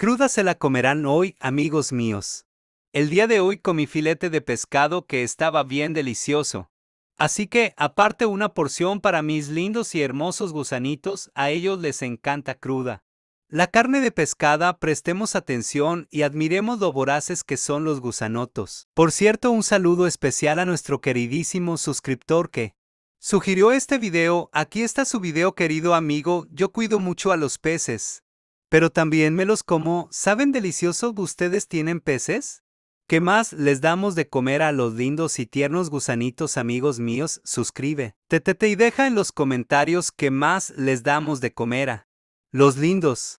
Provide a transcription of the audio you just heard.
Cruda se la comerán hoy, amigos míos. El día de hoy comí filete de pescado que estaba bien delicioso. Así que, aparte una porción para mis lindos y hermosos gusanitos, a ellos les encanta cruda. La carne de pescada, prestemos atención y admiremos lo voraces que son los gusanotos. Por cierto, un saludo especial a nuestro queridísimo suscriptor que sugirió este video. Aquí está su video, querido amigo. Yo cuido mucho a los peces pero también me los como. ¿Saben deliciosos ustedes tienen peces? ¿Qué más les damos de comer a los lindos y tiernos gusanitos amigos míos? Suscribe. Tetete y deja en los comentarios qué más les damos de comer a los lindos.